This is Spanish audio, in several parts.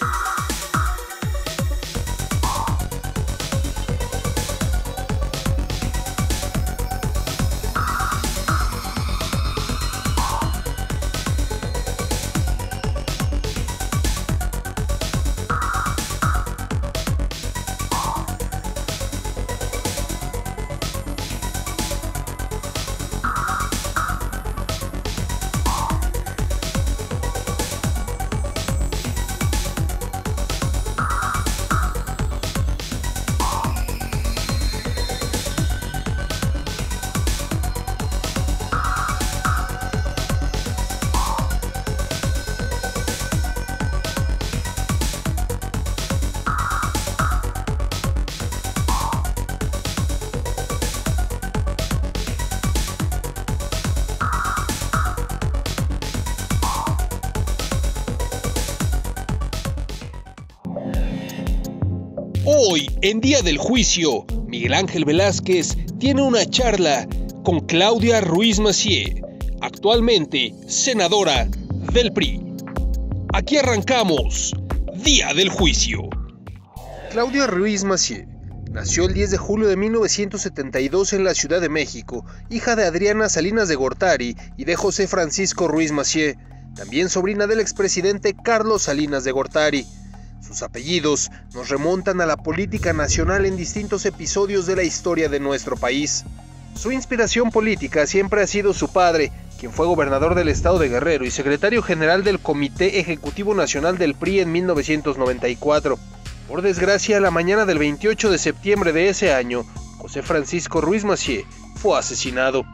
you En día del juicio, Miguel Ángel Velázquez tiene una charla con Claudia Ruiz Macié, actualmente senadora del PRI. Aquí arrancamos, Día del Juicio. Claudia Ruiz Macié nació el 10 de julio de 1972 en la Ciudad de México, hija de Adriana Salinas de Gortari y de José Francisco Ruiz Macié, también sobrina del expresidente Carlos Salinas de Gortari apellidos nos remontan a la política nacional en distintos episodios de la historia de nuestro país. Su inspiración política siempre ha sido su padre, quien fue gobernador del estado de Guerrero y secretario general del Comité Ejecutivo Nacional del PRI en 1994. Por desgracia, la mañana del 28 de septiembre de ese año, José Francisco Ruiz Macié fue asesinado.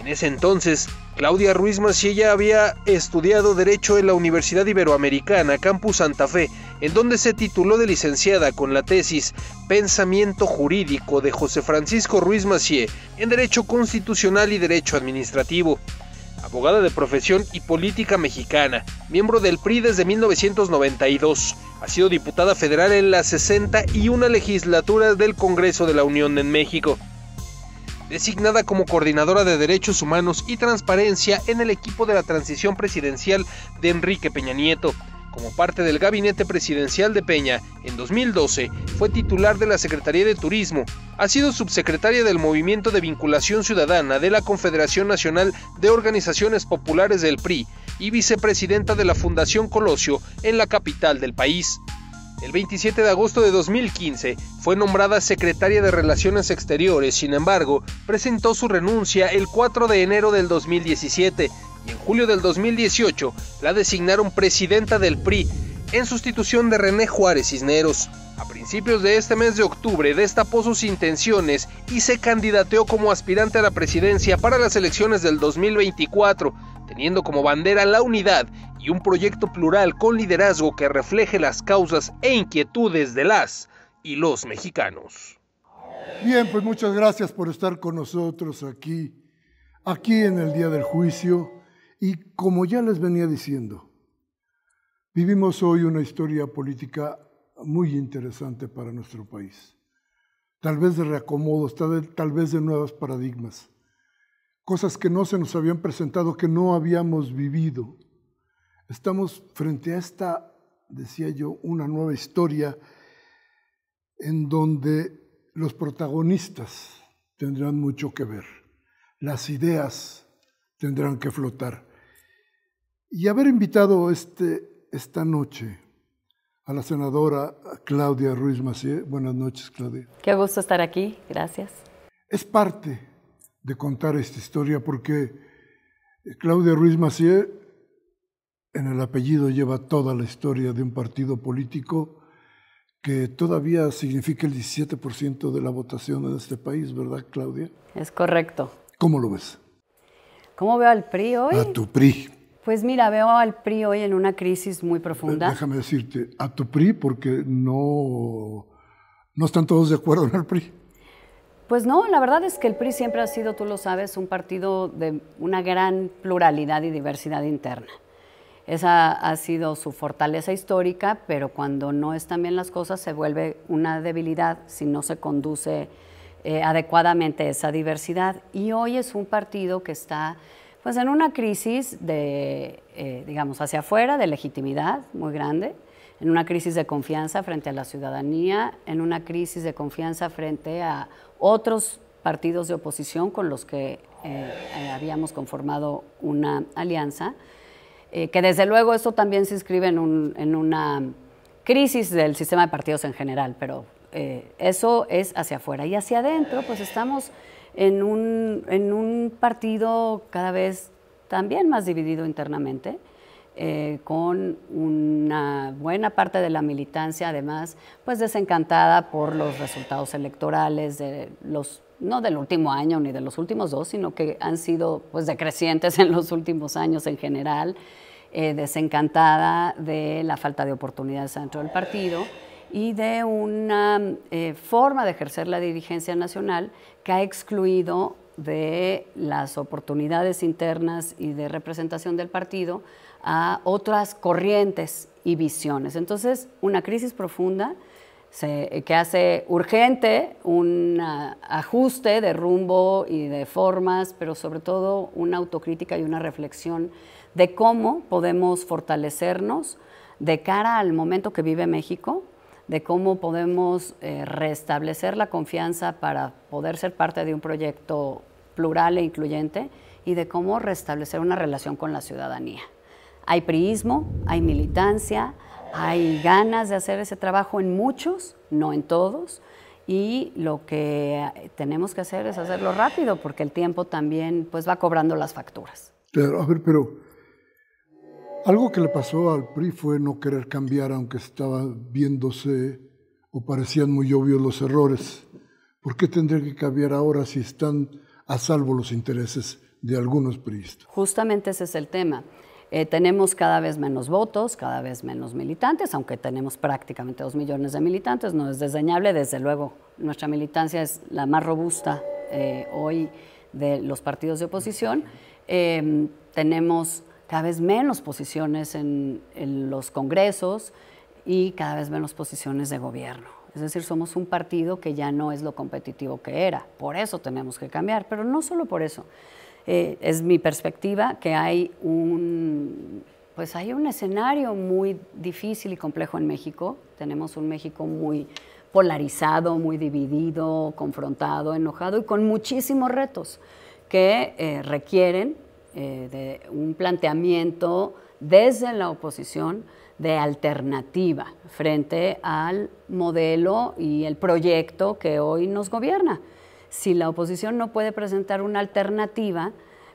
En ese entonces, Claudia Ruiz ya había estudiado Derecho en la Universidad Iberoamericana, Campus Santa Fe, en donde se tituló de licenciada con la tesis Pensamiento Jurídico de José Francisco Ruiz Macié en Derecho Constitucional y Derecho Administrativo. Abogada de profesión y política mexicana, miembro del PRI desde 1992, ha sido diputada federal en las 61 y una legislatura del Congreso de la Unión en México designada como coordinadora de Derechos Humanos y Transparencia en el equipo de la transición presidencial de Enrique Peña Nieto. Como parte del gabinete presidencial de Peña, en 2012 fue titular de la Secretaría de Turismo, ha sido subsecretaria del Movimiento de Vinculación Ciudadana de la Confederación Nacional de Organizaciones Populares del PRI y vicepresidenta de la Fundación Colosio en la capital del país. El 27 de agosto de 2015 fue nombrada secretaria de Relaciones Exteriores, sin embargo, presentó su renuncia el 4 de enero del 2017 y en julio del 2018 la designaron presidenta del PRI en sustitución de René Juárez Cisneros. A principios de este mes de octubre destapó sus intenciones y se candidateó como aspirante a la presidencia para las elecciones del 2024, teniendo como bandera la unidad y un proyecto plural con liderazgo que refleje las causas e inquietudes de las y los mexicanos. Bien, pues muchas gracias por estar con nosotros aquí, aquí en el Día del Juicio. Y como ya les venía diciendo, vivimos hoy una historia política muy interesante para nuestro país. Tal vez de reacomodos, tal vez de nuevos paradigmas cosas que no se nos habían presentado, que no habíamos vivido. Estamos frente a esta, decía yo, una nueva historia en donde los protagonistas tendrán mucho que ver, las ideas tendrán que flotar. Y haber invitado este, esta noche a la senadora Claudia Ruiz Macié. Buenas noches, Claudia. Qué gusto estar aquí, gracias. Es parte de contar esta historia porque eh, Claudia Ruiz Macier en el apellido lleva toda la historia de un partido político que todavía significa el 17% de la votación en este país, ¿verdad, Claudia? Es correcto. ¿Cómo lo ves? ¿Cómo veo al PRI hoy? A tu PRI. Pues mira, veo al PRI hoy en una crisis muy profunda. Eh, déjame decirte, a tu PRI porque no, no están todos de acuerdo en el PRI. Pues no, la verdad es que el PRI siempre ha sido, tú lo sabes, un partido de una gran pluralidad y diversidad interna. Esa ha sido su fortaleza histórica, pero cuando no están bien las cosas se vuelve una debilidad si no se conduce eh, adecuadamente esa diversidad. Y hoy es un partido que está pues, en una crisis de, eh, digamos, hacia afuera, de legitimidad muy grande, en una crisis de confianza frente a la ciudadanía, en una crisis de confianza frente a otros partidos de oposición con los que eh, eh, habíamos conformado una alianza, eh, que desde luego eso también se inscribe en, una crisis del sistema de partidos en general, pero eso es hacia afuera. Y hacia adentro, pues estamos en un partido cada vez también más dividido internamente. Eh, con una buena parte de la militancia, además, pues desencantada por los resultados electorales de los no del último año ni de los últimos dos, sino que han sido pues decrecientes en los últimos años en general, eh, desencantada de la falta de oportunidades dentro del partido y de una eh, forma de ejercer la dirigencia nacional que ha excluido de las oportunidades internas y de representación del partido a otras corrientes y visiones. Entonces, una crisis profunda eh, que hace urgente un ah, ajuste de rumbo y de formas, pero sobre todo una autocrítica y una reflexión de cómo podemos fortalecernos de cara al momento que vive México, de cómo podemos eh, restablecer la confianza para poder ser parte de un proyecto plural e incluyente y de cómo restablecer una relación con la ciudadanía. Hay priismo, hay militancia, hay ganas de hacer ese trabajo en muchos, no en todos, y lo que tenemos que hacer es hacerlo rápido porque el tiempo también pues va cobrando las facturas. Pero, a ver, pero algo que le pasó al PRI fue no querer cambiar aunque estaba viéndose o parecían muy obvios los errores. ¿Por qué tendría que cambiar ahora si están a salvo los intereses de algunos priistas? Justamente ese es el tema. Eh, tenemos cada vez menos votos, cada vez menos militantes, aunque tenemos prácticamente dos millones de militantes, no es desdeñable, desde luego nuestra militancia es la más robusta eh, hoy de los partidos de oposición. Em, tenemos cada vez menos posiciones en, en los congresos y cada vez menos posiciones de gobierno. Es decir, somos un partido que ya no es lo competitivo que era. Por eso tenemos que cambiar, pero no solo por eso, eh, es mi perspectiva, que hay un, pues hay un escenario muy difícil y complejo en México. Tenemos un México muy polarizado, muy dividido, confrontado, enojado y con muchísimos retos que eh, requieren eh, de un planteamiento desde la oposición de alternativa frente al modelo y el proyecto que hoy nos gobierna si la oposición no puede presentar una alternativa,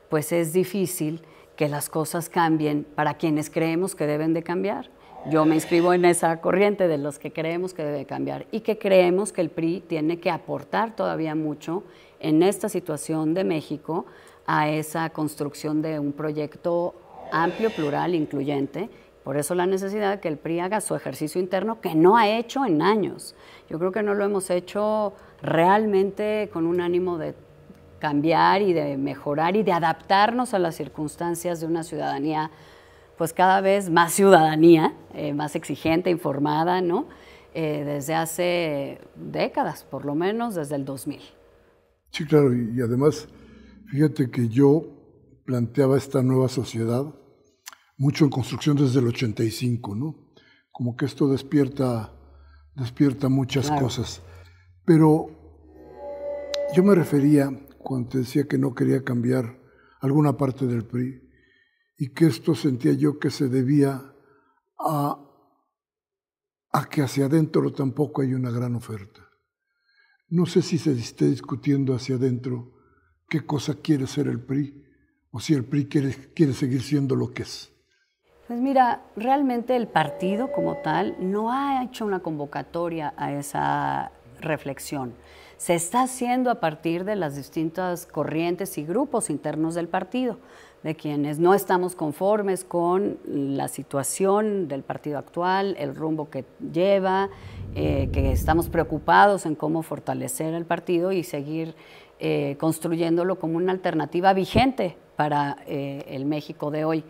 pues es difícil que las cosas cambien para quienes creemos que deben de cambiar. Yo me inscribo en esa corriente de los que creemos que debe cambiar y que creemos que el PRI tiene que aportar todavía mucho en esta situación de México a esa construcción de un proyecto amplio, plural, incluyente. Por eso la necesidad de que el PRI haga su ejercicio interno que no ha hecho en años. Yo creo que no lo hemos hecho realmente con un ánimo de cambiar y de mejorar y de adaptarnos a las circunstancias de una ciudadanía, pues cada vez más ciudadanía, eh, más exigente, informada, ¿no? Eh, desde hace décadas, por lo menos desde el 2000. Sí, claro, y, además, fíjate que yo planteaba esta nueva sociedad mucho en construcción desde el 85, ¿no? Como que esto despierta, despierta muchas cosas. Pero yo me refería cuando decía que no quería cambiar alguna parte del PRI y que esto sentía yo que se debía a, que hacia adentro tampoco hay una gran oferta. No sé si se esté discutiendo hacia adentro qué cosa quiere ser el PRI o si el PRI quiere, quiere seguir siendo lo que es. Pues mira, realmente el partido como tal no ha hecho una convocatoria a esa reflexión se está haciendo a partir de las distintas corrientes y grupos internos del partido, de quienes no estamos conformes con la situación del partido actual, el rumbo que lleva, eh, que estamos preocupados en cómo fortalecer el partido y seguir eh, construyéndolo como una alternativa vigente para eh, el México de hoy.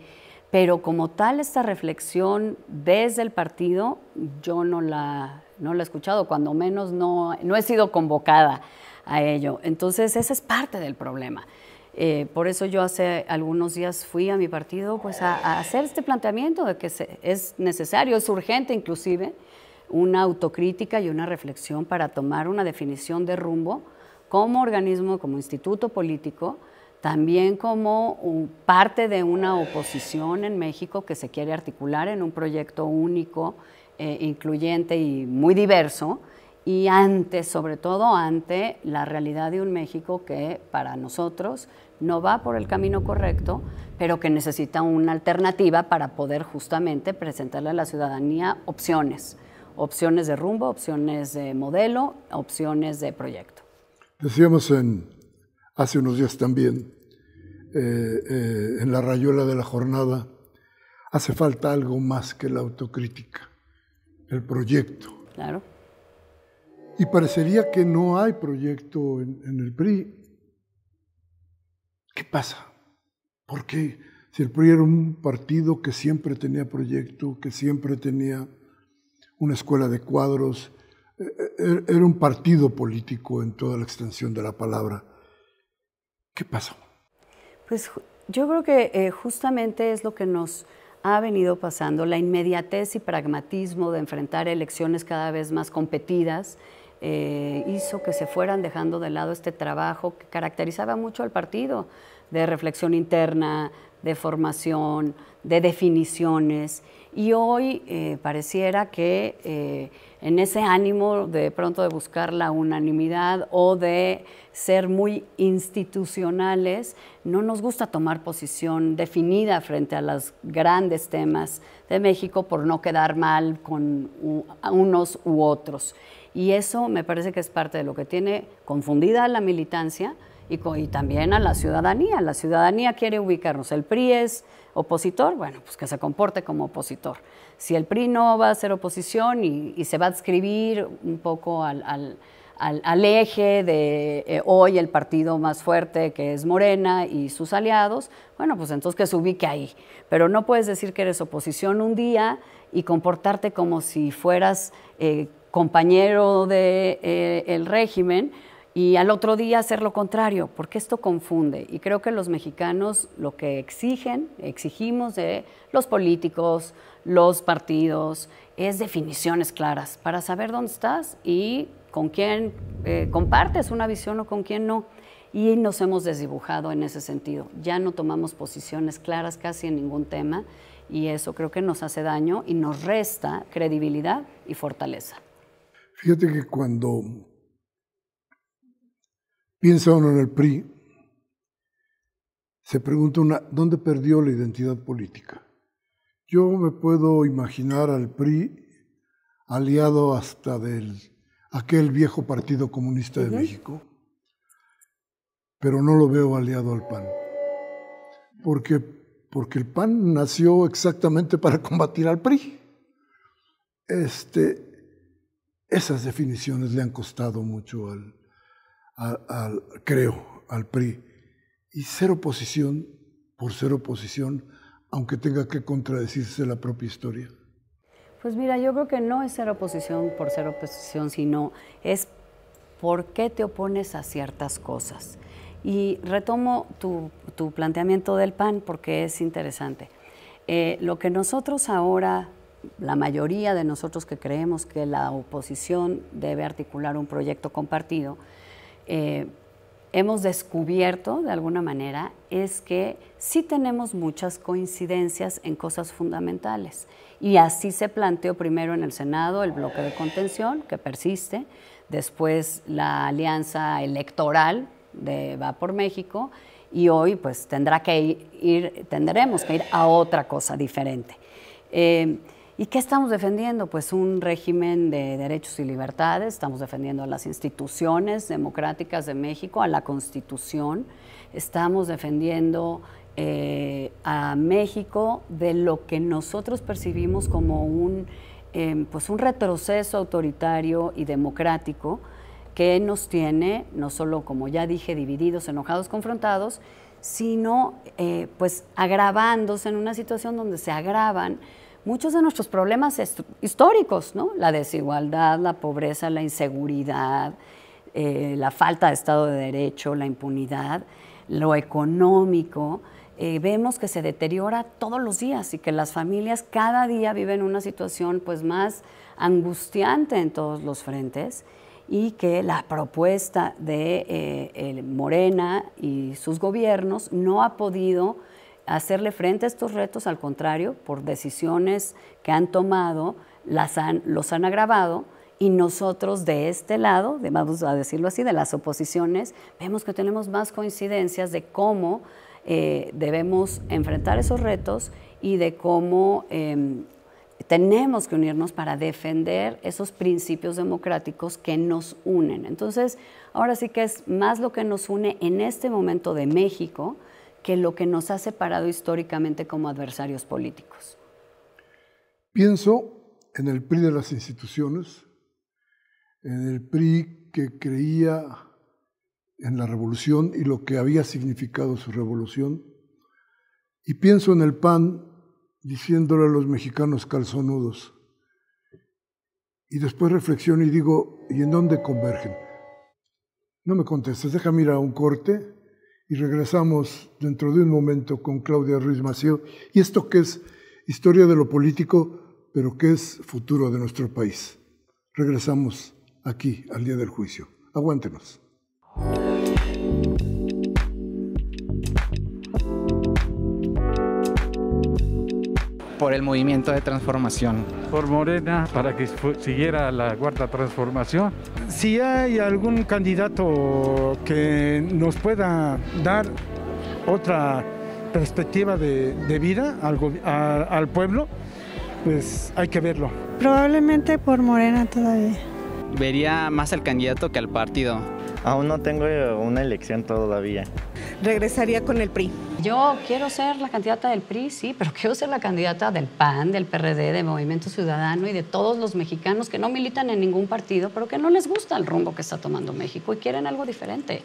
Pero como tal, esta reflexión desde el partido yo no la no lo he escuchado, cuando menos no, no he sido convocada a ello. Entonces, esa es parte del problema. Eh, por eso yo hace algunos días fui a mi partido pues, a, hacer este planteamiento de que es necesario, es urgente inclusive, una autocrítica y una reflexión para tomar una definición de rumbo como organismo, como instituto político, también como parte de una oposición en México que se quiere articular en un proyecto único eh, incluyente y muy diverso, y ante, sobre todo ante la realidad de un México que para nosotros no va por el camino correcto, pero que necesita una alternativa para poder justamente presentarle a la ciudadanía opciones, opciones de rumbo, opciones de modelo, opciones de proyecto. Decíamos en, hace unos días también, eh, eh, en la rayuela de la jornada, hace falta algo más que la autocrítica el proyecto. Claro. Y parecería que no hay proyecto en, el PRI. ¿Qué pasa? ¿Por qué? Si el PRI era un partido que siempre tenía proyecto, que siempre tenía una escuela de cuadros, e, e, e, era un partido político en toda la extensión de la palabra. ¿Qué pasó? Pues yo creo que eh, justamente es lo que nos ha venido pasando, la inmediatez y pragmatismo de enfrentar elecciones cada vez más competidas, eh, hizo que se fueran dejando de lado este trabajo que caracterizaba mucho al partido, de reflexión interna, de formación, de definiciones. Y hoy eh, pareciera que eh, en ese ánimo de pronto de buscar la unanimidad o de ser muy institucionales, no nos gusta tomar posición definida frente a los grandes temas de México por no quedar mal con unos u otros. Y eso me parece que es parte de lo que tiene confundida la militancia, y, también a la ciudadanía. La ciudadanía quiere ubicarnos. El PRI es opositor, bueno, pues que se comporte como opositor. Si el PRI no va a ser oposición y, se va a adscribir un poco al, eje de eh, hoy el partido más fuerte que es Morena y sus aliados, bueno, pues entonces que se ubique ahí. Pero no puedes decir que eres oposición un día y comportarte como si fueras eh, compañero del de, eh, el régimen y al otro día hacer lo contrario, porque esto confunde. Y creo que los mexicanos lo que exigen, exigimos de los políticos, los partidos, es definiciones claras para saber dónde estás y con quién eh, compartes una visión o con quién no. Y nos hemos desdibujado en ese sentido. Ya no tomamos posiciones claras casi en ningún tema y eso creo que nos hace daño y nos resta credibilidad y fortaleza. Fíjate que cuando Piensa uno en el PRI, se pregunta ¿dónde perdió la identidad política? Yo me puedo imaginar al PRI aliado hasta del aquel viejo Partido Comunista de México, pero no lo veo aliado al PAN. Porque, porque el PAN nació exactamente para combatir al PRI. Este, esas definiciones le han costado mucho al, al, creo, al PRI. Y ser oposición por ser oposición, aunque tenga que contradecirse la propia historia. Pues mira, yo creo que no es ser oposición por ser oposición, sino es por qué te opones a ciertas cosas. Y retomo tu, tu planteamiento del PAN porque es interesante. Eh, lo que nosotros ahora la mayoría de nosotros que creemos que la oposición debe articular un proyecto compartido, eh, hemos descubierto de alguna manera es que sí tenemos muchas coincidencias en cosas fundamentales. Y así se planteó primero en el Senado el bloque de contención, que persiste, después la alianza electoral de Va por México, y hoy pues tendrá que ir, tendremos que ir a otra cosa diferente. Eh, ¿Y qué estamos defendiendo? Pues un régimen de derechos y libertades, estamos defendiendo a las instituciones democráticas de México, a la Constitución, estamos defendiendo eh, a México de lo que nosotros percibimos como un, em, pues un retroceso autoritario y democrático que nos tiene, no solo como ya dije, divididos, enojados, confrontados, sino eh, pues agravándose en una situación donde se agravan muchos de nuestros problemas históricos, ¿no? La desigualdad, la pobreza, la inseguridad, eh, la falta de Estado de Derecho, la impunidad, lo económico. Eh, vemos que se deteriora todos los días y que las familias cada día viven una situación pues más angustiante en todos los frentes y que la propuesta de eh, Morena y sus gobiernos no ha podido hacerle frente a estos retos, al contrario, por decisiones que han tomado, los han agravado y nosotros de este lado, vamos a decirlo así, de las oposiciones, vemos que tenemos más coincidencias de cómo eh, debemos enfrentar esos retos y de cómo em, tenemos que unirnos para defender esos principios democráticos que nos unen. Entonces, ahora sí que es más lo que nos une en este momento de México, que lo que nos ha separado históricamente como adversarios políticos. Pienso en el PRI de las instituciones, en el PRI que creía en la revolución y lo que había significado su revolución, y pienso en el PAN diciéndole a los mexicanos calzonudos. Y después reflexiono y digo, ¿y en dónde convergen? No me contestes, déjame ir a un corte y regresamos dentro de un momento con Claudia Ruiz Maceo y esto que es historia de lo político, pero que es futuro de nuestro país. Regresamos aquí al día del juicio. Aguántenos. por el movimiento de transformación. Por Morena, para que siguiera la cuarta transformación. Si hay algún candidato que nos pueda dar otra perspectiva de, vida al, al pueblo, pues hay que verlo. Probablemente por Morena todavía. Vería más al candidato que al partido. Aún no tengo una elección todavía regresaría con el PRI. Yo quiero ser la candidata del PRI, sí, pero quiero ser la candidata del PAN, del PRD, del Movimiento Ciudadano y de todos los mexicanos que no militan en ningún partido, pero que no les gusta el rumbo que está tomando México y quieren algo diferente.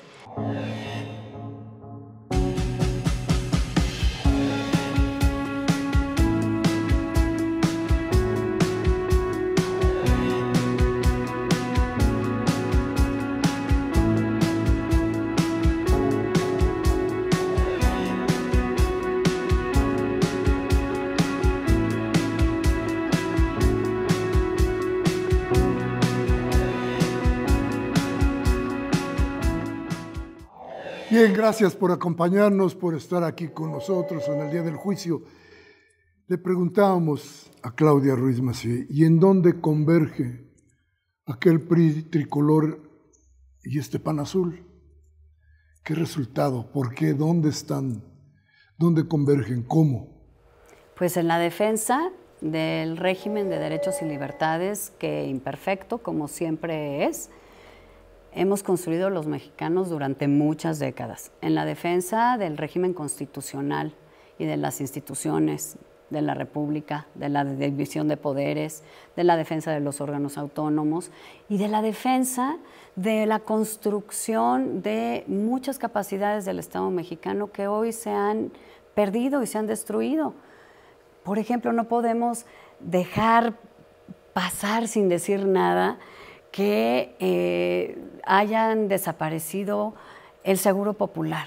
gracias por acompañarnos, por estar aquí con nosotros en el día del juicio. Le preguntábamos a Claudia Ruiz Massieu: ¿y en dónde converge aquel tricolor y este pan azul? ¿Qué resultado? ¿Por qué? ¿Dónde están? ¿Dónde convergen? ¿Cómo? Pues en la defensa del régimen de derechos y libertades que imperfecto, como siempre es, hemos construido los mexicanos durante muchas décadas, en la defensa del régimen constitucional y de las instituciones de la República, de la división de poderes, de la defensa de los órganos autónomos y de la defensa de la construcción de muchas capacidades del Estado mexicano que hoy se han perdido y se han destruido. Por ejemplo, no podemos dejar pasar sin decir nada que eh, hayan desaparecido el seguro popular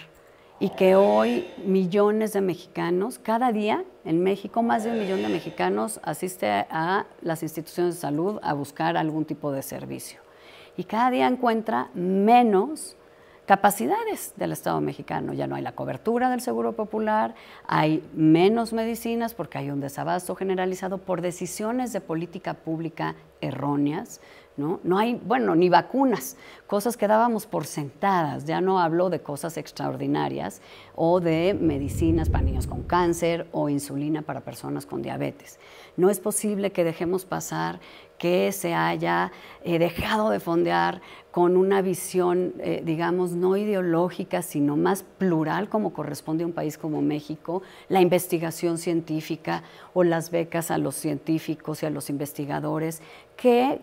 y que hoy millones de mexicanos, cada día en México más de un millón de mexicanos asiste a las instituciones de salud a buscar algún tipo de servicio. Y cada día encuentra menos capacidades del Estado mexicano. Ya no hay la cobertura del Seguro Popular, hay menos medicinas porque hay un desabasto generalizado por decisiones de política pública erróneas ¿no? hay, bueno, ni vacunas, cosas que dábamos por sentadas, ya no hablo de cosas extraordinarias o de medicinas para niños con cáncer o insulina para personas con diabetes. No es posible que dejemos pasar que se haya eh, dejado de fondear con una visión, eh, digamos, no ideológica, sino más plural, como corresponde a un país como México, la investigación científica o las becas a los científicos y a los investigadores, que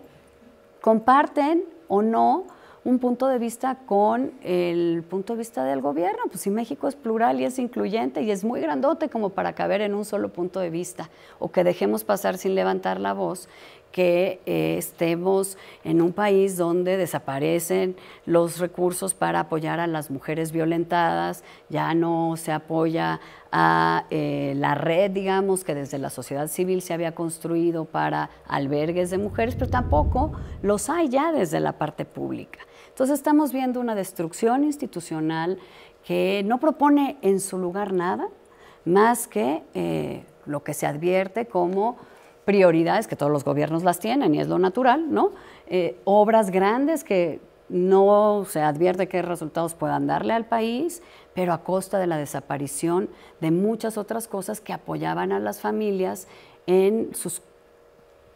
comparten o no un punto de vista con el punto de vista del gobierno. Pues si México es plural y es incluyente y es muy grandote como para caber en un solo punto de vista o que dejemos pasar sin levantar la voz que eh, estemos en un país donde desaparecen los recursos para apoyar a las mujeres violentadas, ya no se apoya a eh, la red, digamos, que desde la sociedad civil se había construido para albergues de mujeres, pero tampoco los hay ya desde la parte pública. Entonces estamos viendo una destrucción institucional que no propone en su lugar nada más que eh, lo que se advierte como prioridades que todos los gobiernos las tienen y es lo natural, ¿no? Eh, obras grandes que no se advierte qué resultados puedan darle al país, pero a costa de la desaparición de muchas otras cosas que apoyaban a las familias en sus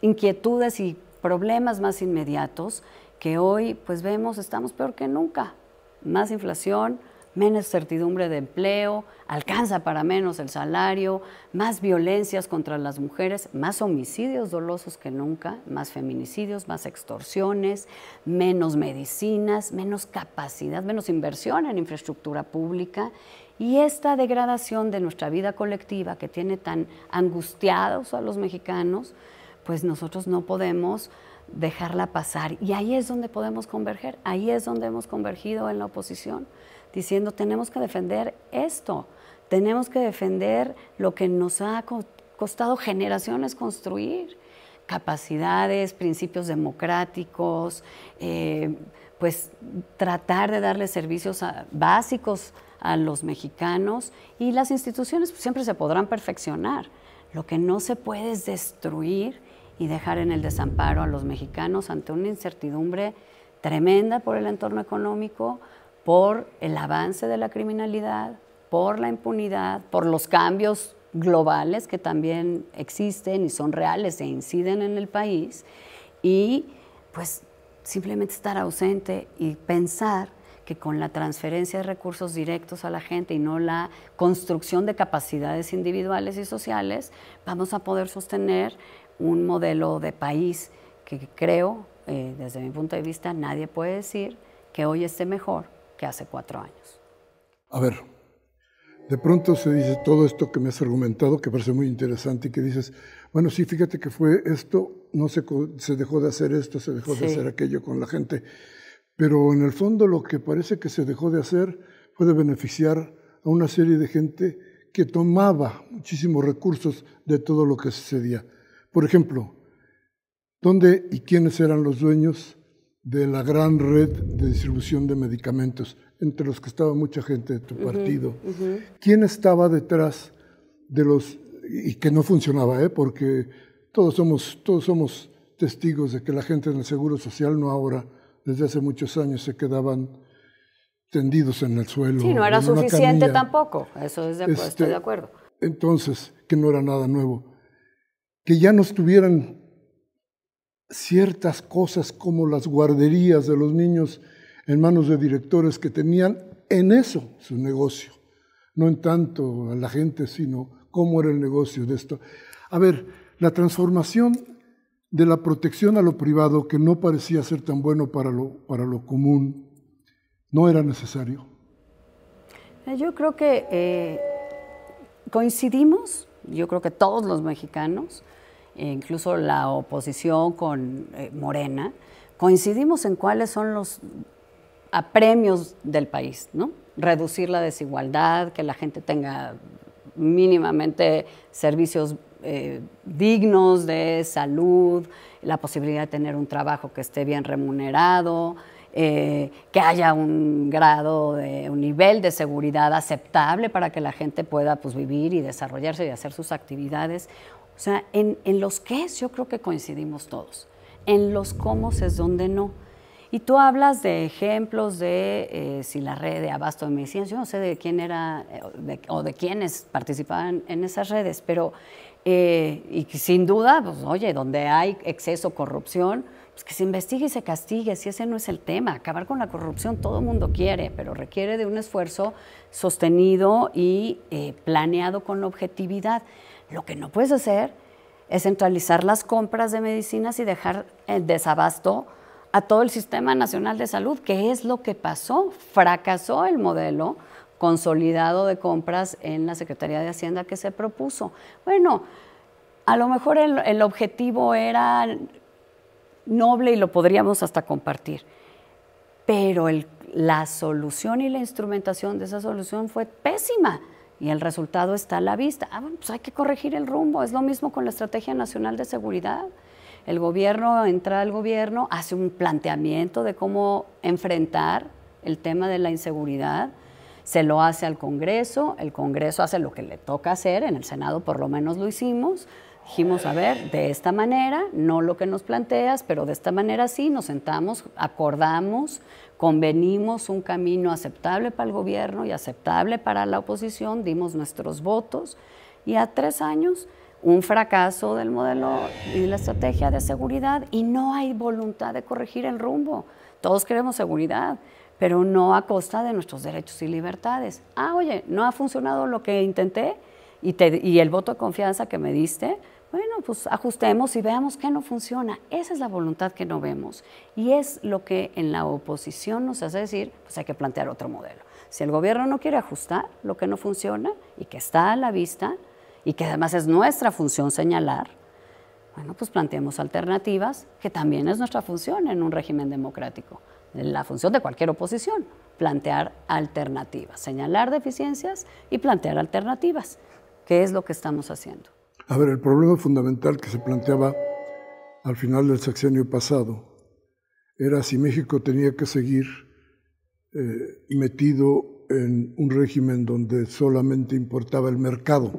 inquietudes y problemas más inmediatos que hoy pues vemos estamos peor que nunca. Más inflación, menos certidumbre de empleo, alcanza para menos el salario, más violencias contra las mujeres, más homicidios dolosos que nunca, más feminicidios, más extorsiones, menos medicinas, menos capacidad, menos inversión en infraestructura pública y esta degradación de nuestra vida colectiva que tiene tan angustiados a los mexicanos, pues nosotros no podemos dejarla pasar. Y ahí es donde podemos converger, ahí es donde hemos convergido en la oposición diciendo tenemos que defender esto, tenemos que defender lo que nos ha costado generaciones construir, capacidades, principios democráticos, eh, pues tratar de darle servicios básicos a los mexicanos y las instituciones pues, siempre se podrán perfeccionar. Lo que no se puede es destruir y dejar en el desamparo a los mexicanos ante una incertidumbre tremenda por el entorno económico, por el avance de la criminalidad, por la impunidad, por los cambios globales que también existen y son reales e inciden en el país, y pues simplemente estar ausente y pensar que con la transferencia de recursos directos a la gente y no la construcción de capacidades individuales y sociales, vamos a poder sostener un modelo de país que creo, eh, desde mi punto de vista, nadie puede decir que hoy esté mejor hace cuatro años. A ver, de pronto se dice todo esto que me has argumentado, que parece muy interesante, y que dices, bueno, sí, fíjate que fue esto, no se, dejó de hacer esto, se dejó de hacer aquello con la gente. Pero en el fondo lo que parece que se dejó de hacer fue de beneficiar a una serie de gente que tomaba muchísimos recursos de todo lo que sucedía. Por ejemplo, ¿dónde y quiénes eran los dueños de la gran red de distribución de medicamentos, entre los que estaba mucha gente de tu partido. ¿Quién estaba detrás de los... y que no funcionaba, ¿eh? porque todos somos, todos somos testigos de que la gente en el Seguro Social, no ahora, desde hace muchos años se quedaban tendidos en el suelo. Sí, no era suficiente tampoco, eso es este, estoy de acuerdo. Entonces, que no era nada nuevo. Que ya no estuvieran ciertas cosas como las guarderías de los niños en manos de directores que tenían en eso su negocio, no en tanto a la gente, sino cómo era el negocio de esto. A ver, la transformación de la protección a lo privado, que no parecía ser tan bueno para lo, común, no era necesario. Yo creo que eh, coincidimos, yo creo que todos los mexicanos, e incluso la oposición con eh, Morena, coincidimos en cuáles son los apremios del país, ¿no? Reducir la desigualdad, que la gente tenga mínimamente servicios eh, dignos de salud, la posibilidad de tener un trabajo que esté bien remunerado, eh, que haya un grado, de, un nivel de seguridad aceptable para que la gente pueda pues, vivir y desarrollarse y hacer sus actividades. O sea, en, los qué yo creo que coincidimos todos. En los cómo es donde no. Y tú hablas de ejemplos de eh, si la red de abasto de medicinas, yo no sé de quién era eh, o de quiénes participaban en esas redes, pero eh, y sin duda, pues oye, donde hay exceso, corrupción, pues que se investigue y se castigue, si ese no es el tema. Acabar con la corrupción todo el mundo quiere, pero requiere de un esfuerzo sostenido y planeado con objetividad. Lo que no puedes hacer es centralizar las compras de medicinas y dejar eh, desabasto a todo el Sistema Nacional de Salud, que es lo que pasó. Fracasó el modelo consolidado de compras en la Secretaría de Hacienda que se propuso. Bueno, a lo mejor el, objetivo era noble y lo podríamos hasta compartir, pero la solución y la instrumentación de esa solución fue pésima y el resultado está a la vista. Ah, pues hay que corregir el rumbo. Es lo mismo con la Estrategia Nacional de Seguridad. El gobierno, entra al gobierno, hace un planteamiento de cómo enfrentar el tema de la inseguridad, se lo hace al Congreso, el Congreso hace lo que le toca hacer, en el Senado por lo menos lo hicimos, dijimos, a ver, de esta manera, no lo que nos planteas, pero de esta manera sí, nos sentamos, acordamos, convenimos un camino aceptable para el gobierno y aceptable para la oposición, dimos nuestros votos y a tres años un fracaso del modelo y la estrategia de seguridad y no hay voluntad de corregir el rumbo. Todos queremos seguridad, pero no a costa de nuestros derechos y libertades. Ah, oye, no ha funcionado lo que intenté y el voto de confianza que me diste, bueno, pues ajustemos y veamos qué no funciona. Esa es la voluntad que no vemos. Y es lo que en la oposición nos hace decir, pues hay que plantear otro modelo. Si el gobierno no quiere ajustar lo que no funciona y que está a la vista y que además es nuestra función señalar, bueno, pues planteemos alternativas, que también es nuestra función en un régimen democrático, la función de cualquier oposición, plantear alternativas, señalar deficiencias y plantear alternativas, que es lo que estamos haciendo. A ver, el problema fundamental que se planteaba al final del sexenio pasado era si México tenía que seguir eh, metido en un régimen donde solamente importaba el mercado.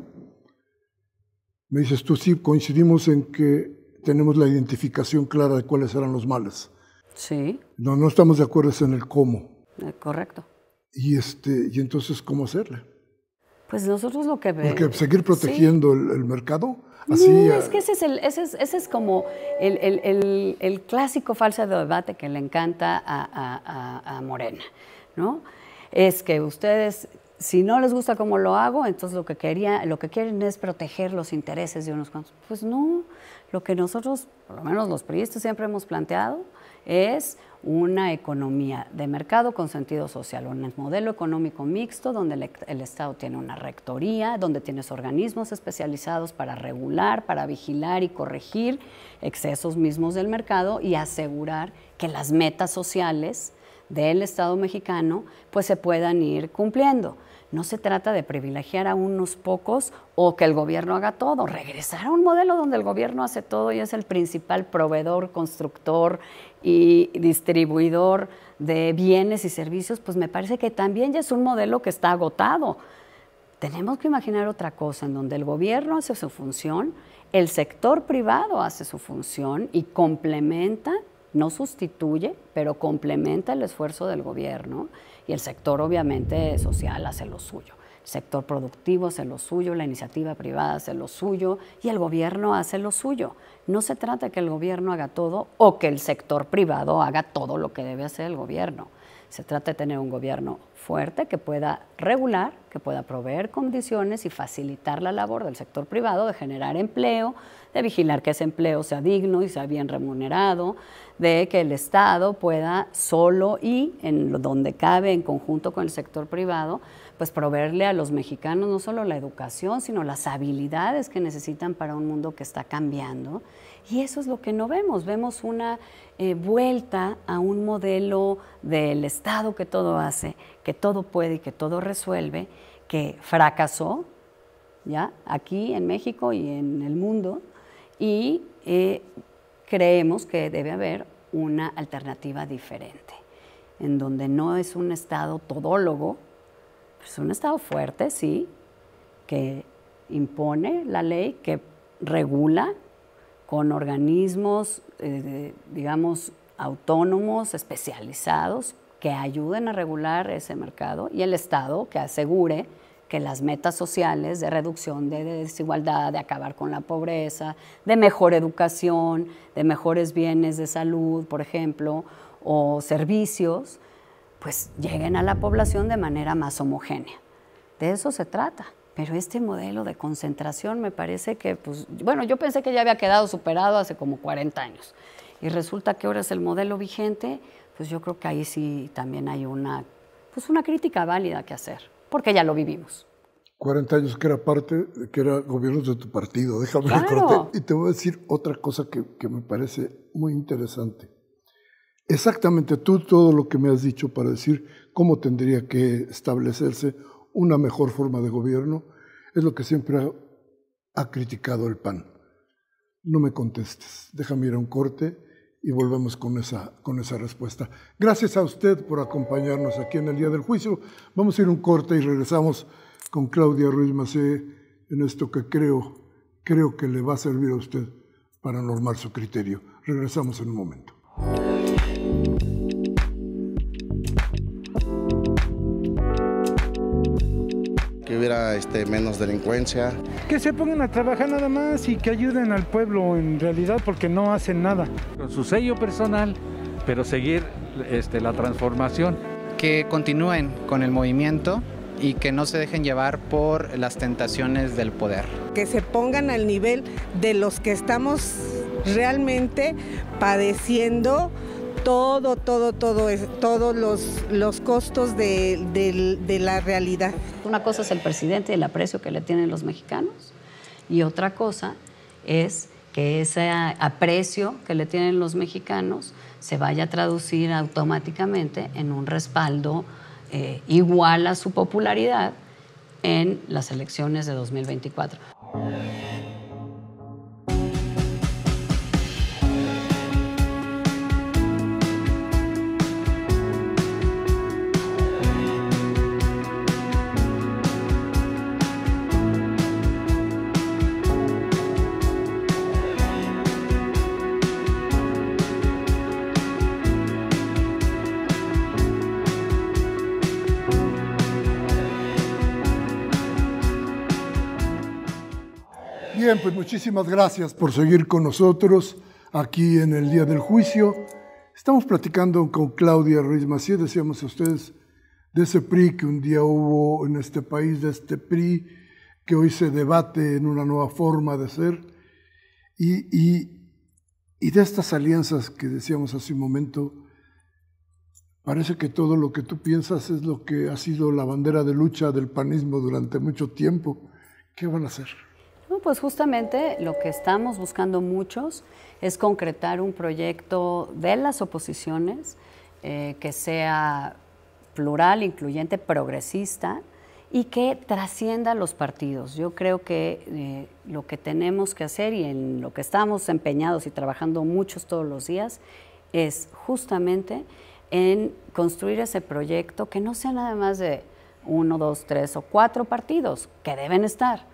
Me dices tú, sí, coincidimos en que tenemos la identificación clara de cuáles eran los males. Sí. No, no estamos de acuerdo en el cómo. Eh, correcto. Y, este, y entonces, ¿cómo hacerle? Pues nosotros lo que vemos. Porque seguir protegiendo el, mercado. Así, no, es que ese es, ese es, como el, el, el, clásico falso debate que le encanta a, Morena, ¿no? Es que ustedes, si no les gusta cómo lo hago, entonces lo que, quería, lo que quieren es proteger los intereses de unos cuantos. Pues no, lo que nosotros, por lo menos los periodistas, siempre hemos planteado es una economía de mercado con sentido social, un modelo económico mixto donde el, Estado tiene una rectoría, donde tienes organismos especializados para regular, para vigilar y corregir excesos mismos del mercado y asegurar que las metas sociales del Estado mexicano pues se puedan ir cumpliendo. No se trata de privilegiar a unos pocos o que el gobierno haga todo, regresar a un modelo donde el gobierno hace todo y es el principal proveedor, constructor y distribuidor de bienes y servicios, pues me parece que también ya es un modelo que está agotado. Tenemos que imaginar otra cosa en donde el gobierno hace su función, el sector privado hace su función y complementa, no sustituye, pero complementa el esfuerzo del gobierno y el sector obviamente social hace lo suyo. El sector productivo hace lo suyo, la iniciativa privada hace lo suyo y el gobierno hace lo suyo. No se trata que el gobierno haga todo o que el sector privado haga todo lo que debe hacer el gobierno. Se trata de tener un gobierno fuerte que pueda regular, que pueda proveer condiciones y facilitar la labor del sector privado de generar empleo, de vigilar que ese empleo sea digno y sea bien remunerado, de que el Estado pueda solo y en donde cabe, en conjunto con el sector privado, pues proveerle a los mexicanos no solo la educación, sino las habilidades que necesitan para un mundo que está cambiando. Y eso es lo que no vemos, vemos una eh, vuelta a un modelo del Estado que todo hace, que todo puede y que todo resuelve, que fracasó ya aquí en México y en el mundo y eh, creemos que debe haber una alternativa diferente, en donde no es un Estado todólogo, es un Estado fuerte, sí, que impone la ley, que regula con organismos, eh, digamos, autónomos, especializados, que ayuden a regular ese mercado y el Estado que asegure que las metas sociales de reducción de desigualdad, de acabar con la pobreza, de mejor educación, de mejores bienes de salud, por ejemplo, o servicios, pues lleguen a la población de manera más homogénea. De eso se trata. Pero este modelo de concentración me parece que, pues, bueno, yo pensé que ya había quedado superado hace como 40 años. Y resulta que ahora es el modelo vigente, pues yo creo que ahí sí también hay una, pues una crítica válida que hacer porque ya lo vivimos. 40 años que era parte, que era gobierno de tu partido, déjame un corte. Y te voy a decir otra cosa que, me parece muy interesante. Exactamente tú todo lo que me has dicho para decir cómo tendría que establecerse una mejor forma de gobierno es lo que siempre ha criticado el PAN. No me contestes, déjame ir a un corte y volvemos con esa, con esa respuesta. Gracias a usted por acompañarnos aquí en el Día del Juicio. Vamos a ir un corte y regresamos con Claudia Ruiz Macé en esto que creo, creo que le va a servir a usted para normar su criterio. Regresamos en un momento. este, menos delincuencia. Que se pongan a trabajar nada más y que ayuden al pueblo en realidad porque no hacen nada. Con su sello personal, pero seguir este, la transformación. Que continúen con el movimiento y que no se dejen llevar por las tentaciones del poder. Que se pongan al nivel de los que estamos realmente padeciendo todo, todo, todo, todos los, los costos de, la realidad. Una cosa es el presidente y el aprecio que le tienen los mexicanos y otra cosa es que ese aprecio que le tienen los mexicanos se vaya a traducir automáticamente en un respaldo eh, igual a su popularidad en las elecciones de 2024. Pues muchísimas gracias por seguir con nosotros aquí en el Día del Juicio. Estamos platicando con Claudia Ruiz Macías, decíamos a ustedes, de ese PRI que un día hubo en este país, de este PRI que hoy se debate en una nueva forma de ser, y, y, y de estas alianzas que decíamos hace un momento, Parece que todo lo que tú piensas es lo que ha sido la bandera de lucha del panismo durante mucho tiempo. ¿Qué van a hacer? No, pues justamente lo que estamos buscando muchos es concretar un proyecto de las oposiciones eh, que sea plural, incluyente, progresista y que trascienda los partidos. Yo creo que eh, lo que tenemos que hacer y en lo que estamos empeñados y trabajando muchos todos los días es justamente en construir ese proyecto que no sea nada más de uno, dos, tres o cuatro partidos que deben estar,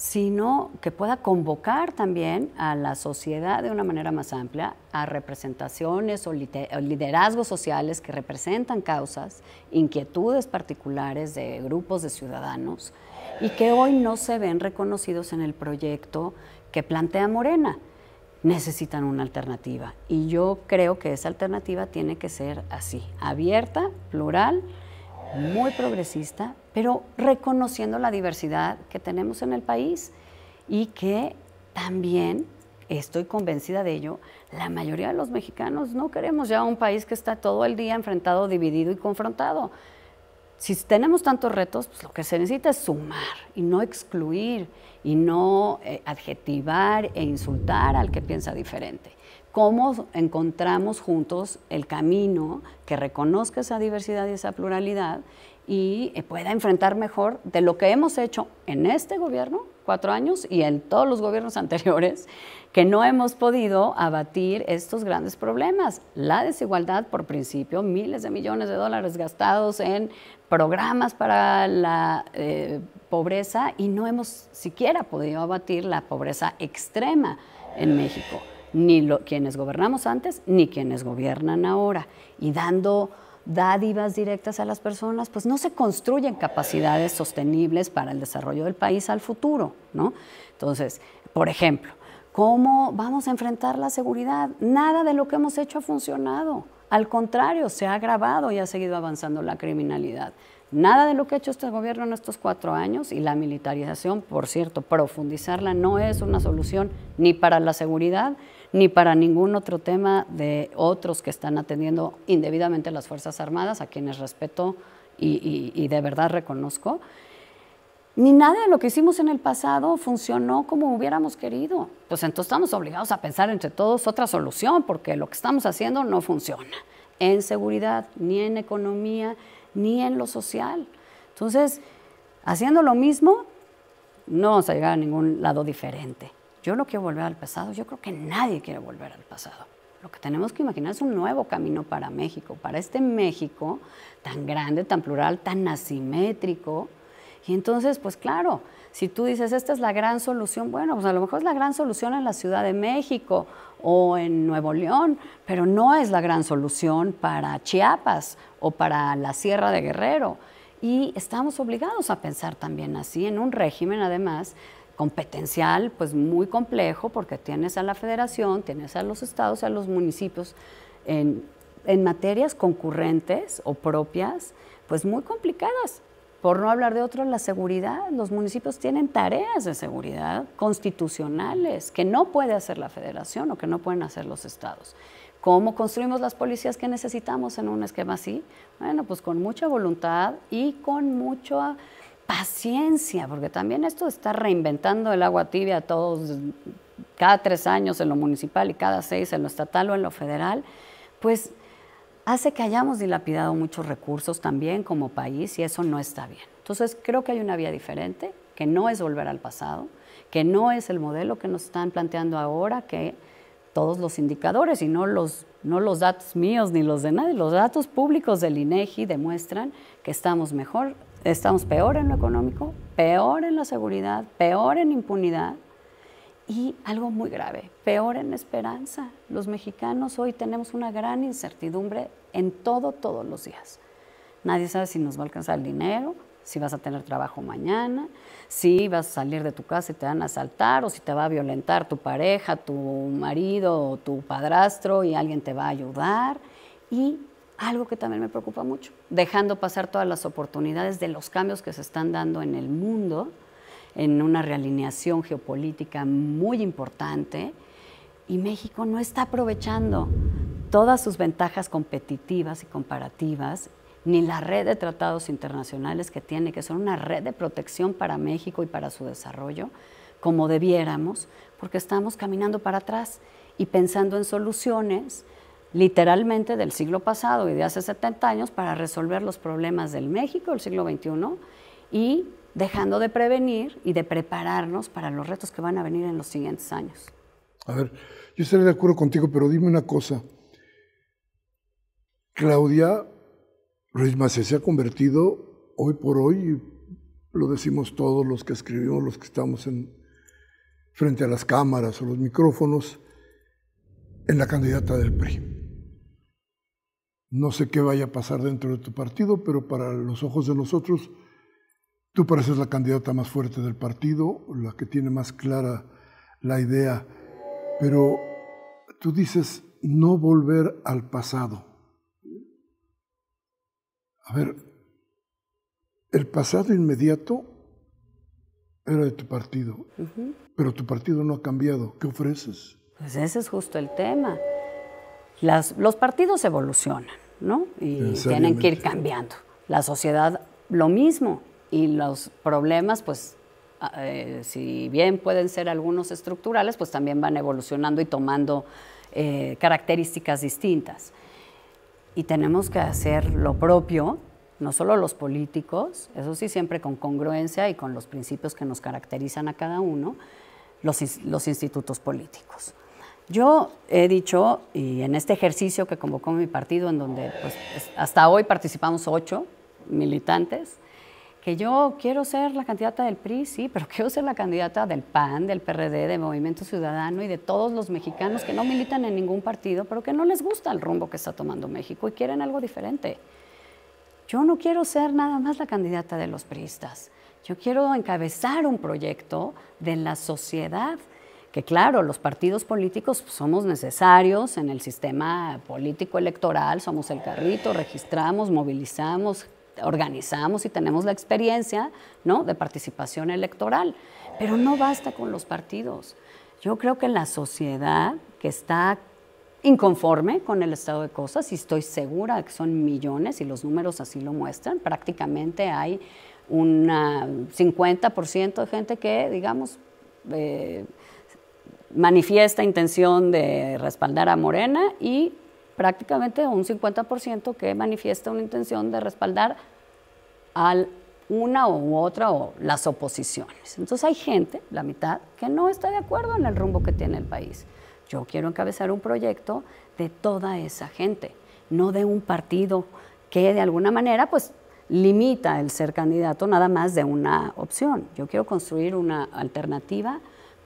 sino que pueda convocar también a la sociedad de una manera más amplia a representaciones o, liderazgos sociales que representan causas, inquietudes particulares de grupos de ciudadanos y que hoy no se ven reconocidos en el proyecto que plantea Morena. Necesitan una alternativa y yo creo que esa alternativa tiene que ser así, abierta, plural, muy progresista, pero reconociendo la diversidad que tenemos en el país y que también, estoy convencida de ello, la mayoría de los mexicanos no queremos ya un país que está todo el día enfrentado, dividido y confrontado. Si tenemos tantos retos, pues, lo que se necesita es sumar y no excluir y no eh, adjetivar e insultar al que piensa diferente. ¿Cómo encontramos juntos el camino que reconozca esa diversidad y esa pluralidad y eh, pueda enfrentar mejor de lo que hemos hecho en este gobierno, cuatro años, y en todos los gobiernos anteriores, que no hemos podido abatir estos grandes problemas. La desigualdad, por principio, miles de millones de dólares gastados en programas para la eh, pobreza y no hemos siquiera podido abatir la pobreza extrema en México, ni quienes gobernamos antes, ni quienes gobiernan ahora, y dando dádivas directas a las personas, pues no se construyen capacidades sostenibles para el desarrollo del país al futuro, ¿no? Entonces, por ejemplo, ¿cómo vamos a enfrentar la seguridad? Nada de lo que hemos hecho ha funcionado. Al contrario, se ha agravado y ha seguido avanzando la criminalidad. Nada de lo que ha hecho este gobierno en estos cuatro años y la militarización, por cierto, profundizarla no es una solución ni para la seguridad ni para ningún otro tema de otros que están atendiendo indebidamente las Fuerzas Armadas, a quienes respeto y, y de verdad reconozco. Ni nada de lo que hicimos en el pasado funcionó como hubiéramos querido. Pues entonces estamos obligados a pensar entre todos otra solución, porque lo que estamos haciendo no funciona. En seguridad, ni en economía, ni en lo social. Entonces, haciendo lo mismo, no vamos a llegar a ningún lado diferente. Yo no quiero volver al pasado, yo creo que nadie quiere volver al pasado. Lo que tenemos que imaginar es un nuevo camino para México, para este México tan grande, tan plural, tan asimétrico. Y entonces, pues claro, si tú dices, esta es la gran solución, bueno, pues a lo mejor es la gran solución en la Ciudad de México o en Nuevo León, pero no es la gran solución para Chiapas o para la Sierra de Guerrero. Y estamos obligados a pensar también así, en un régimen además competencial, pues muy complejo, porque tienes a la federación, tienes a los estados, a los municipios en, en materias concurrentes o propias, pues muy complicadas. Por no hablar de otro, la seguridad. Los municipios tienen tareas de seguridad constitucionales que no puede hacer la federación o que no pueden hacer los estados. ¿Cómo construimos las policías que necesitamos en un esquema así? Bueno, pues con mucha voluntad y con mucha paciencia, porque también esto está reinventando el agua tibia todos, cada tres años en lo municipal y cada seis en lo estatal o en lo federal, pues hace que hayamos dilapidado muchos recursos también como país y eso no está bien. Entonces creo que hay una vía diferente, que no es volver al pasado, que no es el modelo que nos están planteando ahora, que todos los indicadores y no los, no los datos míos ni los de nadie, los datos públicos del INEGI demuestran que estamos mejor, estamos peor en lo económico, peor en la seguridad, peor en impunidad y algo muy grave, peor en esperanza. Los mexicanos hoy tenemos una gran incertidumbre en todo, todos los días. Nadie sabe si nos va a alcanzar el dinero, si vas a tener trabajo mañana, si vas a salir de tu casa y te van a asaltar, o si te va a violentar tu pareja, tu marido o tu padrastro y alguien te va a ayudar. Y algo que también me preocupa mucho, dejando pasar todas las oportunidades de los cambios que se están dando en el mundo, en una realineación geopolítica muy importante, y México no está aprovechando todas sus ventajas competitivas y comparativas, ni la red de tratados internacionales que tiene, que son una red de protección para México y para su desarrollo, como debiéramos, porque estamos caminando para atrás y pensando en soluciones literalmente del siglo pasado y de hace 70 años para resolver los problemas del México del siglo XXI y dejando de prevenir y de prepararnos para los retos que van a venir en los siguientes años. A ver, yo estaré de acuerdo contigo, pero dime una cosa. Claudia Ruiz Macé se ha convertido hoy por hoy, lo decimos todos los que escribimos, los que estamos en, frente a las cámaras o los micrófonos, en la candidata del PRI. No sé qué vaya a pasar dentro de tu partido, pero para los ojos de nosotros, tú pareces la candidata más fuerte del partido, la que tiene más clara la idea, pero tú dices no volver al pasado. A ver, el pasado inmediato era de tu partido, pero tu partido no ha cambiado. ¿Qué ofreces? Pues ese es justo el tema. Las, los partidos evolucionan, ¿no? Y tienen que ir cambiando. La sociedad lo mismo. Y los problemas, pues, ah, eh, si bien pueden ser algunos estructurales, pues también van evolucionando y tomando eh, características distintas y tenemos que hacer lo propio, no solo los políticos, eso sí siempre con congruencia y con los principios que nos caracterizan a cada uno, los, los institutos políticos. Yo he dicho, y en este ejercicio que convocó mi partido, en donde pues, hasta hoy participamos ocho militantes, que yo quiero ser la candidata del PRI, sí, pero quiero ser la candidata del PAN, del PRD, de Movimiento Ciudadano y de todos los mexicanos que no militan en ningún partido, pero que no les gusta el rumbo que está tomando México y quieren algo diferente. Yo no quiero ser nada más la candidata de los priistas. Yo quiero encabezar un proyecto de la sociedad, que claro, los partidos políticos somos necesarios en el sistema político electoral, somos el carrito, registramos, movilizamos, organizamos y tenemos la experiencia ¿no? de participación electoral. Pero no basta con los partidos. Yo creo que la sociedad que está inconforme con el estado de cosas, y estoy segura que son millones y los números así lo muestran, prácticamente hay un 50% de gente que, digamos, eh, manifiesta intención de respaldar a Morena y prácticamente un 50% que manifiesta una intención de respaldar a una u otra o las oposiciones. Entonces hay gente, la mitad, que no está de acuerdo en el rumbo que tiene el país. Yo quiero encabezar un proyecto de toda esa gente, no de un partido que de alguna manera pues limita el ser candidato nada más de una opción. Yo quiero construir una alternativa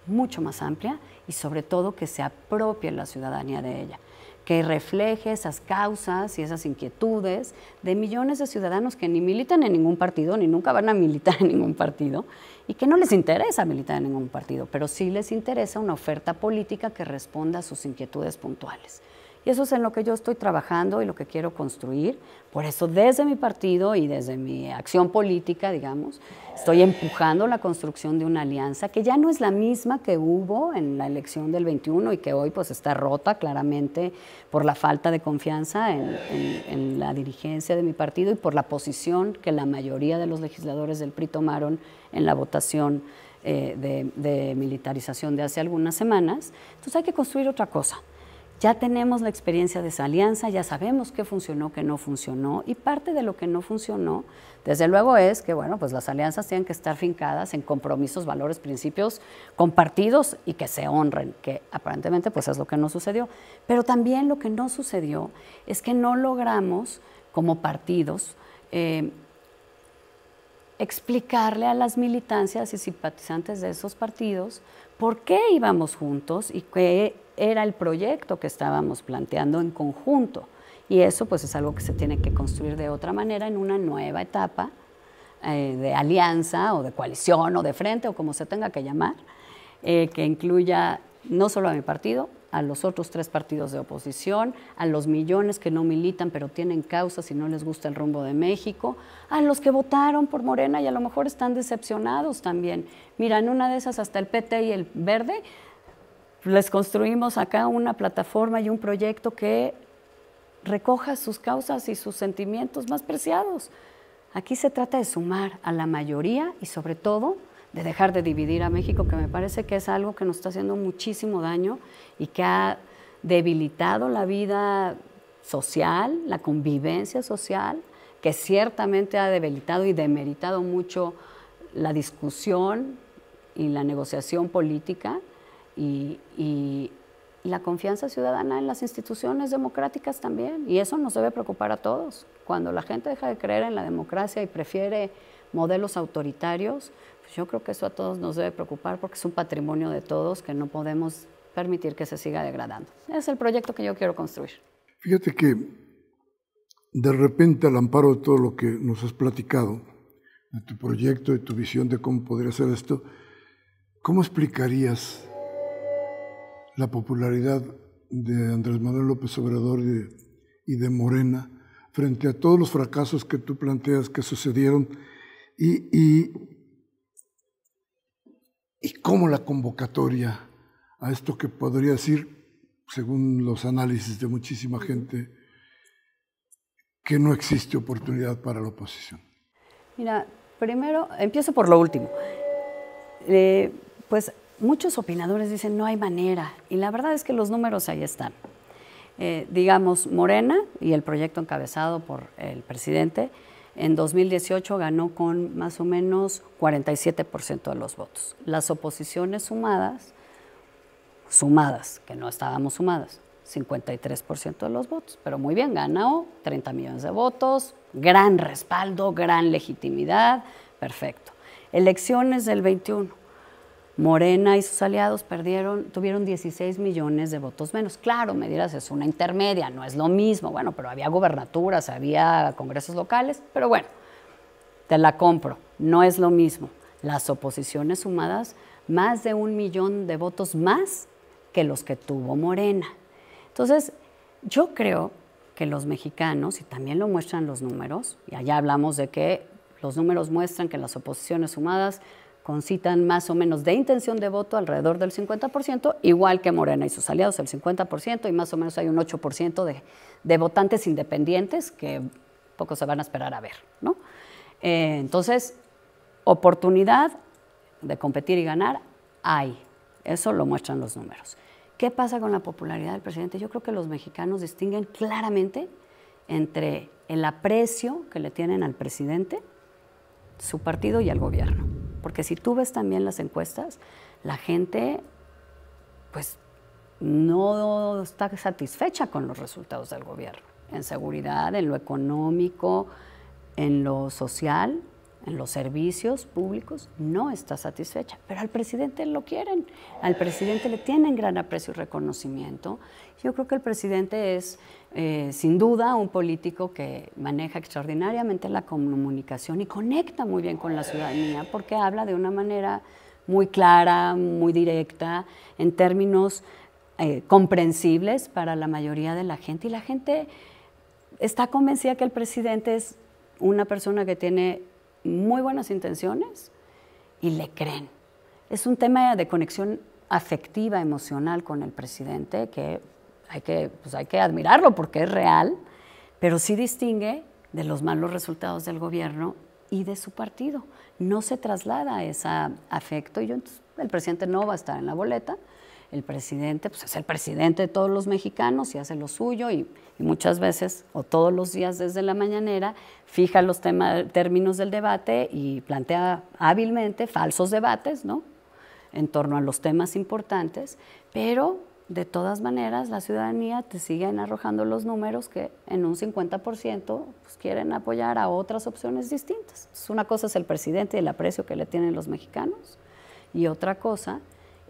mucho más amplia y sobre todo que se apropie la ciudadanía de ella que refleje esas causas y esas inquietudes de millones de ciudadanos que ni militan en ningún partido, ni nunca van a militar en ningún partido, y que no les interesa militar en ningún partido, pero sí les interesa una oferta política que responda a sus inquietudes puntuales. Y eso es en lo que yo estoy trabajando y lo que quiero construir. Por eso desde mi partido y desde mi acción política, digamos, estoy empujando la construcción de una alianza que ya no es la misma que hubo en la elección del 21 y que hoy pues está rota claramente por la falta de confianza en, la dirigencia de mi partido y por la posición que la mayoría de los legisladores del PRI tomaron en la votación eh, de militarización de hace algunas semanas. Entonces hay que construir otra cosa. Ya tenemos la experiencia de esa alianza, ya sabemos qué funcionó, qué no funcionó, y parte de lo que no funcionó, desde luego, es que bueno, pues las alianzas tienen que estar fincadas en compromisos, valores, principios compartidos y que se honren, que aparentemente pues es lo que no sucedió. Pero también lo que no sucedió es que no logramos, como partidos, eh, explicarle a las militancias y simpatizantes de esos partidos por qué íbamos juntos y qué era el proyecto que estábamos planteando en conjunto. Y eso pues es algo que se tiene que construir de otra manera en una nueva etapa eh, de alianza o de coalición o de frente o como se tenga que llamar, eh, que incluya no solo a mi partido, a los otros tres partidos de oposición, a los millones que no militan pero tienen causas y no les gusta el rumbo de México, a los que votaron por Morena y a lo mejor están decepcionados también. Mira, en una de esas hasta el PT y el Verde les construimos acá una plataforma y un proyecto que recoja sus causas y sus sentimientos más preciados. Aquí se trata de sumar a la mayoría y sobre todo de dejar de dividir a México, que me parece que es algo que nos está haciendo muchísimo daño y que ha debilitado la vida social, la convivencia social, que ciertamente ha debilitado y demeritado mucho la discusión y la negociación política y, la confianza ciudadana en las instituciones democráticas también. Y eso nos debe preocupar a todos. Cuando la gente deja de creer en la democracia y prefiere modelos autoritarios, pues yo creo que eso a todos nos debe preocupar porque es un patrimonio de todos que no podemos permitir que se siga degradando. Es el proyecto que yo quiero construir. Fíjate que de repente al amparo de todo lo que nos has platicado, de tu proyecto, de tu visión de cómo podría ser esto, ¿cómo explicarías la popularidad de Andrés Manuel López Obrador y de, Morena frente a todos los fracasos que tú planteas que sucedieron y, y, cómo la convocatoria a esto que podría decir, según los análisis de muchísima gente, que no existe oportunidad para la oposición. Mira, primero, empiezo por lo último. Eh, pues muchos opinadores dicen no hay manera y la verdad es que los números ahí están. Eh, digamos, Morena y el proyecto encabezado por el presidente en 2018 ganó con más o menos 47% de los votos. Las oposiciones sumadas, sumadas, que no estábamos sumadas, 53% de los votos, pero muy bien, ganó 30 millones de votos, gran respaldo, gran legitimidad, perfecto. Elecciones del 21 Morena y sus aliados perdieron, tuvieron 16 millones de votos menos. Claro, me dirás, es una intermedia, no es lo mismo. Bueno, pero había gobernaturas, había congresos locales, pero bueno, te la compro, no es lo mismo. Las oposiciones sumadas, más de un millón de votos más que los que tuvo Morena. Entonces, yo creo que los mexicanos, y también lo muestran los números, y allá hablamos de que los números muestran que las oposiciones sumadas concitan más o menos de intención de voto alrededor del 50%, igual que Morena y sus aliados, el 50%, y más o menos hay un 8% de, votantes independientes que poco se van a esperar a ver. ¿no? Eh, entonces, oportunidad de competir y ganar hay. Eso lo muestran los números. ¿Qué pasa con la popularidad del presidente? Yo creo que los mexicanos distinguen claramente entre el aprecio que le tienen al presidente, su partido y al gobierno. Porque si tú ves también las encuestas, la gente pues no está satisfecha con los resultados del gobierno, en seguridad, en lo económico, en lo social, en los servicios públicos, no está satisfecha. Pero al presidente lo quieren, al presidente le tienen gran aprecio y reconocimiento. Yo creo que el presidente es eh, sin duda un político que maneja extraordinariamente la comunicación y conecta muy bien con la ciudadanía porque habla de una manera muy clara, muy directa, en términos eh, comprensibles para la mayoría de la gente. Y la gente está convencida que el presidente es una persona que tiene muy buenas intenciones y le creen. Es un tema de conexión afectiva, emocional con el presidente que hay que, pues hay que admirarlo porque es real, pero sí distingue de los malos resultados del gobierno y de su partido. No se traslada ese afecto y el presidente no va a estar en la boleta. El presidente pues, es el presidente de todos los mexicanos y hace lo suyo y, muchas veces o todos los días desde la mañanera fija los temas, términos del debate y plantea hábilmente falsos debates ¿no? en torno a los temas importantes, pero de todas maneras la ciudadanía te sigue arrojando los números que en un 50% pues, quieren apoyar a otras opciones distintas. Pues, una cosa es el presidente y el aprecio que le tienen los mexicanos y otra cosa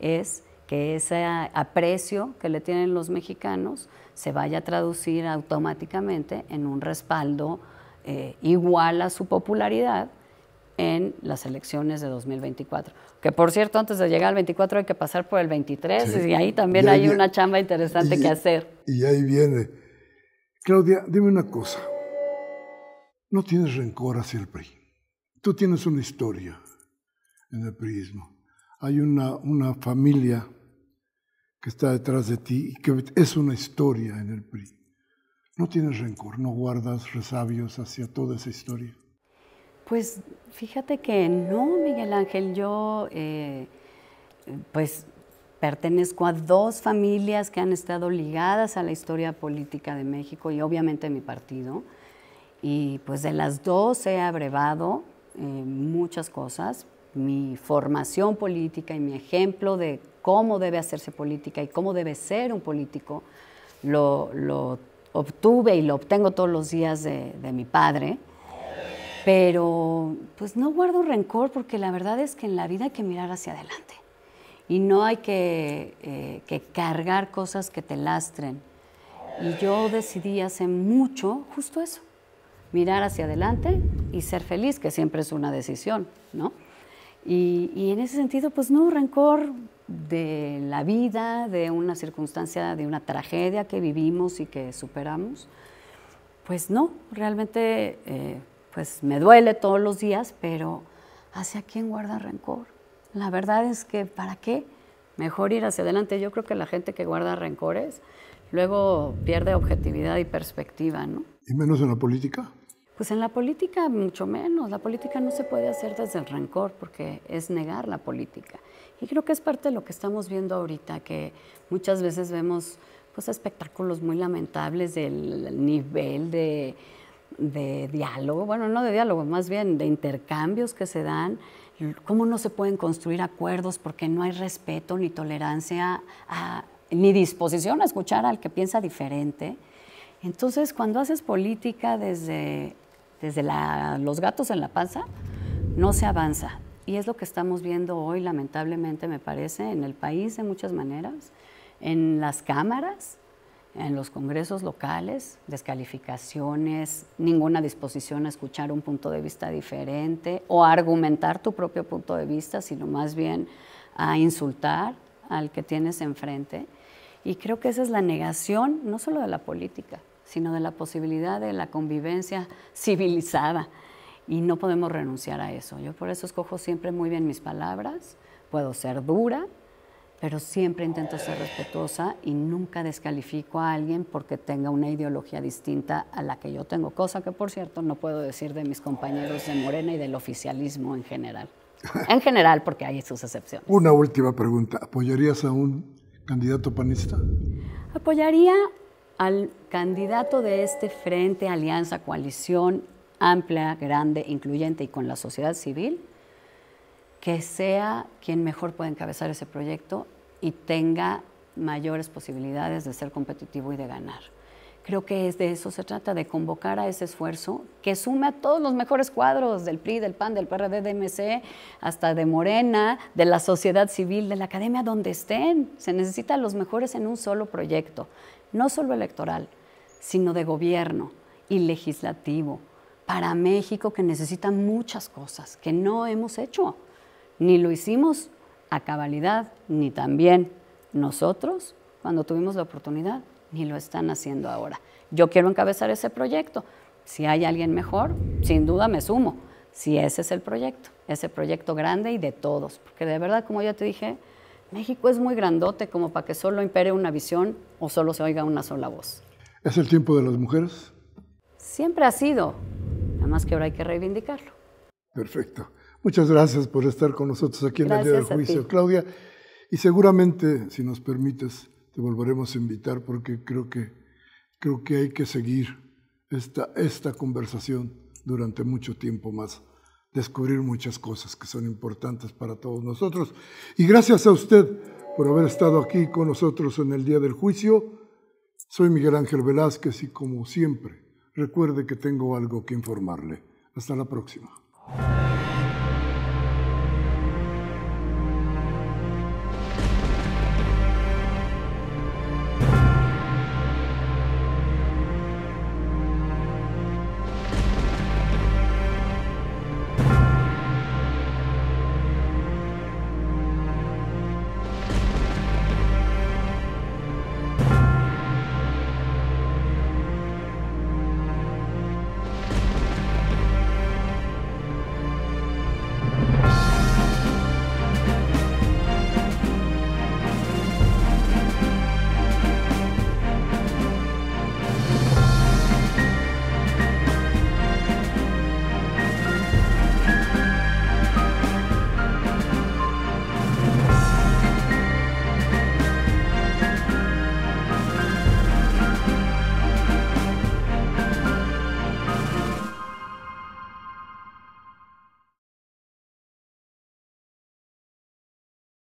es que ese aprecio que le tienen los mexicanos se vaya a traducir automáticamente en un respaldo eh, igual a su popularidad en las elecciones de 2024. Que por cierto, antes de llegar al 24 hay que pasar por el 23 y ahí también hay una chamba interesante que hacer. Y ahí viene. Claudia, dime una cosa. No tienes rencor hacia el PRI. Tú tienes una historia en el PRIismo. Hay una, una familia que está detrás de ti y que es una historia en el PRI. No tienes rencor, no guardas resabios hacia toda esa historia. Pues fíjate que no, Miguel Ángel, yo eh, pues pertenezco a dos familias que han estado ligadas a la historia política de México y obviamente a mi partido. Y pues de las dos he abrevado eh, muchas cosas. Mi formación política y mi ejemplo de cómo debe hacerse política y cómo debe ser un político lo, obtuve y lo obtengo todos los días de mi padre. Pero pues no guardo rencor porque la verdad es que en la vida hay que mirar hacia adelante y no hay eh, que, cargar cosas que te lastren. Y yo decidí hace mucho justo eso, mirar hacia adelante y ser feliz, que siempre es una decisión, ¿no? Y, en ese sentido, pues no, rencor de la vida, de una circunstancia, de una tragedia que vivimos y que superamos, pues no, realmente eh, pues me duele todos los días, pero ¿hacia quién guarda rencor? La verdad es que, ¿para qué? Mejor ir hacia adelante. Yo creo que la gente que guarda rencores luego pierde objetividad y perspectiva, ¿no? ¿Y menos en la política? Pues en la política mucho menos. La política no se puede hacer desde el rencor porque es negar la política. Y creo que es parte de lo que estamos viendo ahorita, que muchas veces vemos pues espectáculos muy lamentables del nivel de de diálogo, bueno, no de diálogo, más bien de intercambios que se dan, cómo no se pueden construir acuerdos porque no hay respeto ni tolerancia ni disposición a escuchar al que piensa diferente. Entonces, cuando haces política desde, los gatos en la panza, no se avanza. Y es lo que estamos viendo hoy, lamentablemente, me parece, en el país de muchas maneras, en las cámaras, en los congresos locales, descalificaciones, ninguna disposición a escuchar un punto de vista diferente o a argumentar tu propio punto de vista, sino más bien a insultar al que tienes enfrente. Y creo que esa es la negación no solo de la política, sino de la posibilidad de la convivencia civilizada. Y no podemos renunciar a eso. Yo por eso escojo siempre muy bien mis palabras, puedo ser dura, pero siempre intento ser respetuosa y nunca descalifico a alguien porque tenga una ideología distinta a la que yo tengo, cosa que por cierto no puedo decir de mis compañeros de Morena y del oficialismo en general. En general, porque hay sus excepciones. Una última pregunta. ¿Apoyarías a un candidato panista? Apoyaría al candidato de este frente, alianza, coalición amplia, grande, incluyente y con la sociedad civil, que sea quien mejor pueda encabezar ese proyecto y tenga mayores posibilidades de ser competitivo y de ganar. Creo que es de eso se trata, de convocar a ese esfuerzo que sume a todos los mejores cuadros del PRI, del PAN, del PRD, de MC, hasta de Morena, de la sociedad civil, de la academia, donde estén. Se necesitan los mejores en un solo proyecto, no solo electoral, sino de gobierno y legislativo, para México que necesita muchas cosas que no hemos hecho, ni lo hicimos a cabalidad, ni también nosotros, cuando tuvimos la oportunidad, ni lo están haciendo ahora. Yo quiero encabezar ese proyecto. Si hay alguien mejor, sin duda me sumo. Si ese es el proyecto, ese proyecto grande y de todos. Porque de verdad, como ya te dije, México es muy grandote como para que solo impere una visión o solo se oiga una sola voz. ¿Es el tiempo de las mujeres? Siempre ha sido, nada más que ahora hay que reivindicarlo. Perfecto. Muchas gracias por estar con nosotros aquí en el Día del Juicio, Claudia. Y seguramente, si nos permites, te volveremos a invitar porque creo que, creo que hay que seguir esta, esta conversación durante mucho tiempo más, descubrir muchas cosas que son importantes para todos nosotros. Y gracias a usted por haber estado aquí con nosotros en el Día del Juicio. Soy Miguel Ángel Velázquez y como siempre, recuerde que tengo algo que informarle. Hasta la próxima.